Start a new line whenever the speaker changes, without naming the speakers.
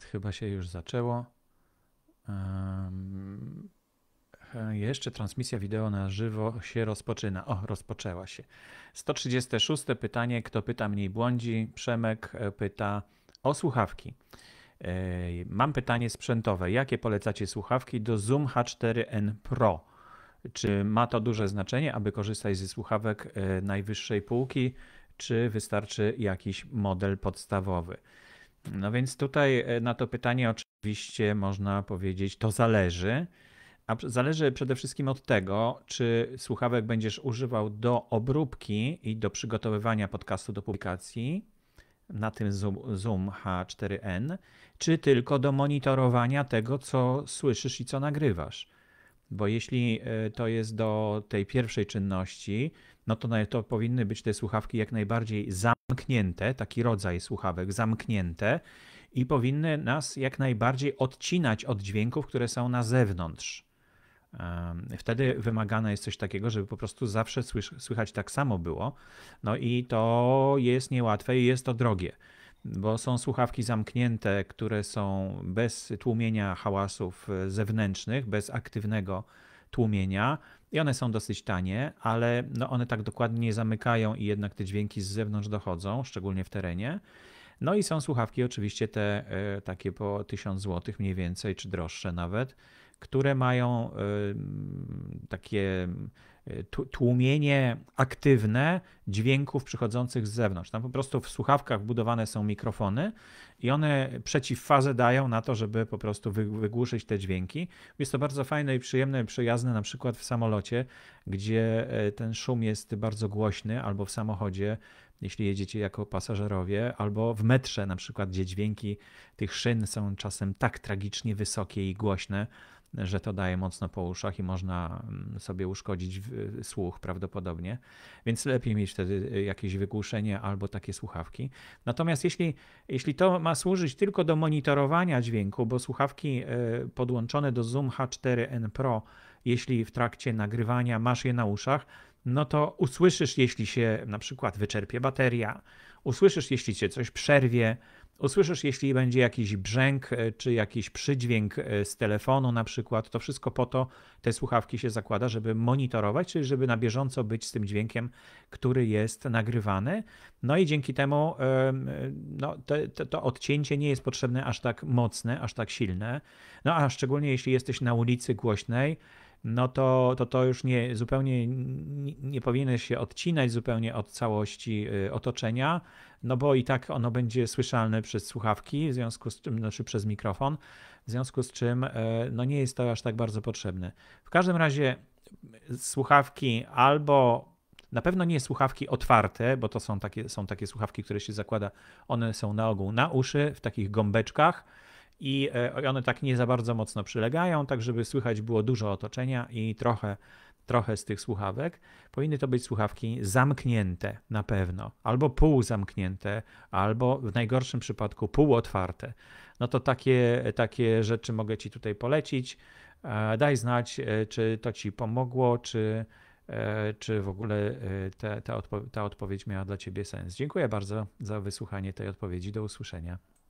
chyba się już zaczęło. E, jeszcze transmisja wideo na żywo się rozpoczyna. O, rozpoczęła się. 136 pytanie. Kto pyta, mniej błądzi. Przemek e, pyta o słuchawki. E, mam pytanie sprzętowe. Jakie polecacie słuchawki do Zoom H4n Pro? Czy ma to duże znaczenie, aby korzystać ze słuchawek najwyższej półki, czy wystarczy jakiś model podstawowy? No więc tutaj e, na to pytanie oczywiście można powiedzieć, to zależy. A zależy przede wszystkim od tego, czy słuchawek będziesz używał do obróbki i do przygotowywania podcastu do publikacji na tym Zoom H4n, czy tylko do monitorowania tego, co słyszysz i co nagrywasz. Bo jeśli e, to jest do tej pierwszej czynności, no to, to powinny być te słuchawki jak najbardziej zamknięte, taki rodzaj słuchawek zamknięte i powinny nas jak najbardziej odcinać od dźwięków, które są na zewnątrz. Wtedy wymagane jest coś takiego, żeby po prostu zawsze słychać tak samo było. No i to jest niełatwe i jest to drogie bo są słuchawki zamknięte, które są bez tłumienia hałasów zewnętrznych, bez aktywnego tłumienia i one są dosyć tanie, ale no one tak dokładnie nie zamykają i jednak te dźwięki z zewnątrz dochodzą, szczególnie w terenie. No i są słuchawki oczywiście te e, takie po 1000 zł mniej więcej, czy droższe nawet, które mają e, takie e, tłumienie aktywne dźwięków przychodzących z zewnątrz. Tam po prostu w słuchawkach budowane są mikrofony i one przeciwfazę dają na to, żeby po prostu wygłuszyć te dźwięki. Jest to bardzo fajne i przyjemne, przyjazne na przykład w samolocie, gdzie e, ten szum jest bardzo głośny, albo w samochodzie, jeśli jedziecie jako pasażerowie, albo w metrze na przykład, gdzie dźwięki tych szyn są czasem tak tragicznie wysokie i głośne, że to daje mocno po uszach i można mm, sobie uszkodzić słuch prawdopodobnie, więc lepiej mieć wtedy y, jakieś wygłuszenie albo takie słuchawki. Natomiast jeśli, jeśli to ma służyć tylko do monitorowania dźwięku, bo słuchawki y, podłączone do Zoom H4n Pro, jeśli w trakcie nagrywania masz je na uszach, no to usłyszysz, jeśli się na przykład wyczerpie bateria, usłyszysz, jeśli się coś przerwie, Usłyszysz, jeśli będzie jakiś brzęk e, czy jakiś przydźwięk e, z telefonu, na przykład, to wszystko po to te słuchawki się zakłada, żeby monitorować, czyli żeby na bieżąco być z tym dźwiękiem, który jest nagrywany. No i dzięki temu no, to, to, to odcięcie nie jest potrzebne aż tak mocne, aż tak silne. No a szczególnie jeśli jesteś na ulicy głośnej, no to to, to już nie, zupełnie nie powinieneś się odcinać zupełnie od całości y, otoczenia, no bo i tak ono będzie słyszalne przez słuchawki, w związku z czym, znaczy przez mikrofon, w związku z czym y, no nie jest to aż tak bardzo potrzebne. W każdym razie y, słuchawki albo na pewno nie słuchawki otwarte, bo to są takie, są takie słuchawki, które się zakłada, one są na ogół na uszy, w takich gąbeczkach, E, i one tak nie za bardzo mocno przylegają, tak żeby słychać było dużo otoczenia i trochę, trochę z tych słuchawek. Powinny to być słuchawki zamknięte na pewno, albo pół zamknięte, albo w najgorszym przypadku pół otwarte. No to takie, takie rzeczy mogę Ci tutaj polecić. E, daj znać, e, czy to Ci pomogło, czy, czy w ogóle ta, odpo ta odpowiedź miała dla Ciebie sens. Dziękuję bardzo za wysłuchanie tej odpowiedzi. Do usłyszenia.